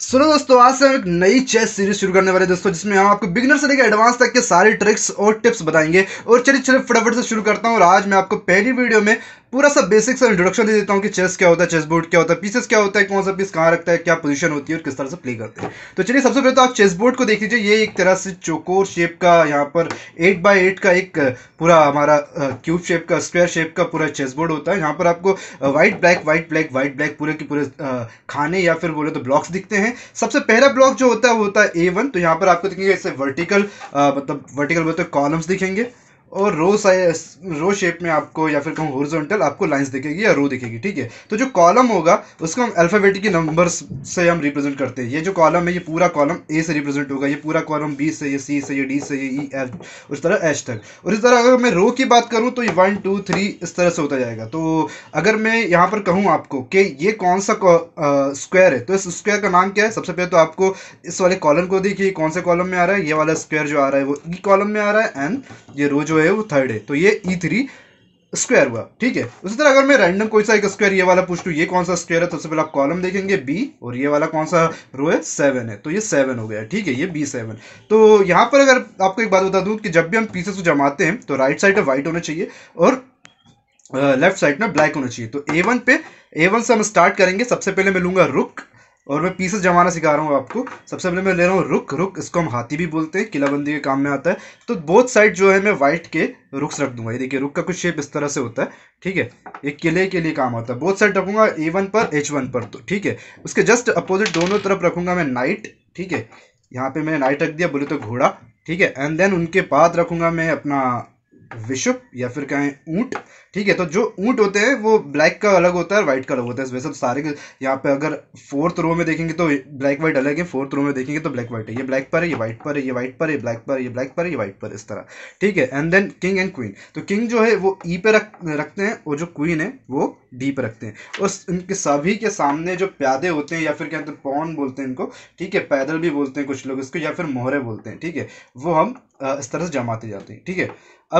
सुनो दोस्तों आज से हम एक नई चेस सीरीज शुरू करने वाले दोस्तों जिसमें हम आपको बिगनर से लेकर एडवांस तक के सारे ट्रिक्स और टिप्स बताएंगे और चलिए चलिए फटाफट से शुरू करता हूँ और आज मैं आपको पहली वीडियो में पूरा सब बेसिक सा इंट्रोडक्शन दे देता हूँ कि चेस क्या होता है चेस बोर्ड क्या होता है पीसेस क्या होता है कौन सा पीस कहाँ रखता है क्या पोजीशन होती है और किस तरह से प्ले करते हैं तो चलिए सबसे पहले तो आप चेस बोर्ड को देख लीजिए ये एक तरह से चोकोर शेप का यहाँ पर एट बाई एट का एक पूरा हमारा क्यूब शेप का स्क्वायर शेप का पूरा चेस बोर्ड होता है यहाँ पर आपको white black white black white black पूरे के पूरे खाने या फिर बोले तो ब्लॉक्स दिखते हैं सबसे पहला ब्लॉक जो होता है वो होता है ए वन तो यहाँ पर आपको देखेंगे इससे वर्टिकल मतलब वर्टिकल बोलते हैं कॉलम्स दिखेंगे और रो रो शेप में आपको या फिर कहूँ हॉरिजॉन्टल आपको लाइंस दिखेगी या रो दिखेगी ठीक है तो जो कॉलम होगा उसको हम अल्फ़ाबेटिक के नंबर्स से हम रिप्रेजेंट करते हैं ये जो कॉलम है ये पूरा कॉलम ए से रिप्रेजेंट होगा ये पूरा कॉलम बी से ये सी से ये डी से ये ई e, एफ उस तरह एच तक और इस तरह अगर मैं रो की बात करूँ तो ये वन टू थ्री इस तरह से होता जाएगा तो अगर मैं यहाँ पर कहूँ आपको कि ये कौन सा स्क्वायर है तो इस स्क्वायर का नाम क्या है सबसे पहले तो आपको इस वाले कॉलम को देखिए कौन से कॉलम में आ रहा है ये वाला स्क्वायर जो आ रहा है वो ई e कॉलम में आ रहा है एंड ये रो जो है वो थर्ड है तो ये ई थ्री स्क्वायर हुआ ठीक है उसी तरह अगर मैं रैंडम कोई सा एक स्क्वायर ये वाला पूछ लू ये कौन सा स्क्वायर है तो सबसे पहले आप कॉलम देखेंगे बी और ये वाला कौन सा रो है सेवन है तो ये सेवन हो गया ठीक है ये बी सेवन तो यहाँ पर अगर आपको एक बात बता दूँ कि जब भी हम पीसेस को जमाते हैं तो राइट साइड वाइट होना चाहिए और लेफ्ट साइड में ब्लैक होना चाहिए तो ए वन पे ए वन से हम स्टार्ट करेंगे सबसे पहले मैं लूंगा रुक और मैं पीसेस जमाना सिखा रहा हूँ आपको सबसे पहले मैं ले रहा हूँ रुक रुक इसको हम हाथी भी बोलते हैं किलाबंदी के काम में आता है तो बोथ साइड जो है मैं वाइट के रुक्स रख दूंगा ये देखिए रुक का कुछ शेप इस तरह से होता है ठीक है एक किले के लिए काम आता है बोथ साइड रखूंगा ए वन पर एच वन पर तो ठीक है उसके जस्ट अपोजिट दोनों तरफ रखूंगा मैं नाइट ठीक है यहाँ पे मैंने नाइट रख दिया बोले तो घोड़ा ठीक है एंड देन उनके बाद रखूंगा मैं अपना विशुप या फिर कहें ऊंट ठीक है तो जो ऊंट होते हैं वो ब्लैक का अलग होता है व्हाइट का अलग होता है वैसे तो सारे यहाँ पे अगर फोर्थ रो में देखेंगे तो ब्लैक व्हाइट अलग है फोर्थ रो में देखेंगे तो ब्लैक व्हाइट है ये ब्लैक पर है ये व्हाइट पर है ये व्हाइट पर है ब्लैक पर ये ब्लैक पर ये व्हाइट पर इस तरह ठीक है and then king and queen तो किंग जो है वो ई e पे रख रखते हैं और जो क्वीन है वो डी पे रखते हैं और इनके सभी के सामने जो प्यादे होते हैं या फिर कहते हैं पौन बोलते हैं इनको ठीक है पैदल भी बोलते हैं कुछ लोग इसको या फिर मोहरे बोलते हैं ठीक है वो हम इस तरह से जमाती जाती है ठीक है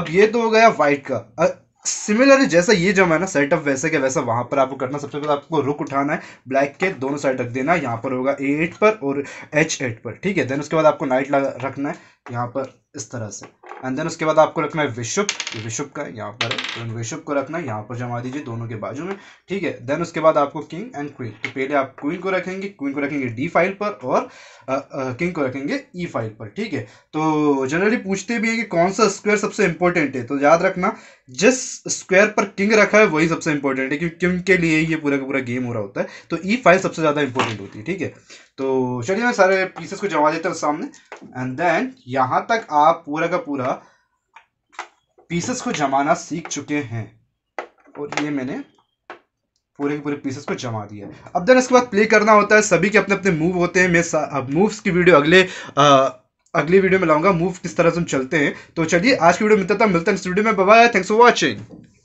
अब ये तो हो गया वाइट का सिमिलरली जैसा ये जमा है ना सेटअप वैसे के वैसा वहाँ पर आपको करना सबसे पहले आपको रुक उठाना है ब्लैक के दोनों साइड रख देना है यहाँ पर होगा ए एट पर और एच एट पर ठीक है देन उसके बाद आपको नाइट रखना है यहाँ पर इस तरह से एंड देन उसके बाद आपको रखना है विशुप विशुप का यहाँ पर है तो विशुप को रखना है यहाँ पर जमा दीजिए दोनों के बाजू में ठीक है देन उसके बाद आपको किंग एंड क्वीन तो पहले आप क्वीन को रखेंगे क्वीन को रखेंगे डी फाइल पर और किंग को रखेंगे ई e फाइल पर ठीक है तो जनरली पूछते भी हैं कि कौन सा स्क्वायर सबसे इंपॉर्टेंट है तो याद रखना जिस स्क्वायर पर किंग रखा है वही सबसे इंपॉर्टेंट है क्योंकि किंग के लिए ये पूरा का पूरा गेम हो रहा होता है तो ई e फाइल सबसे ज़्यादा इंपॉर्टेंट होती है ठीक है तो चलिए मैं सारे पीसेस को जमा देता हूँ सामने एंड देन यहाँ तक आप पूरा का पूरा पीसेस को जमाना सीख चुके हैं और ये मैंने पूरे के पूरे पीसेस को जमा दिया अब देन इसके बाद प्ले करना होता है सभी के अपने अपने मूव होते हैं मैं अब मूव्स की वीडियो अगले आ, अगली वीडियो में लाऊंगा मूव किस तरह से हम चलते हैं तो चलिए आज की वीडियो मिलता था मिलता है इस वीडियो में थैंक्स फॉर वॉचिंग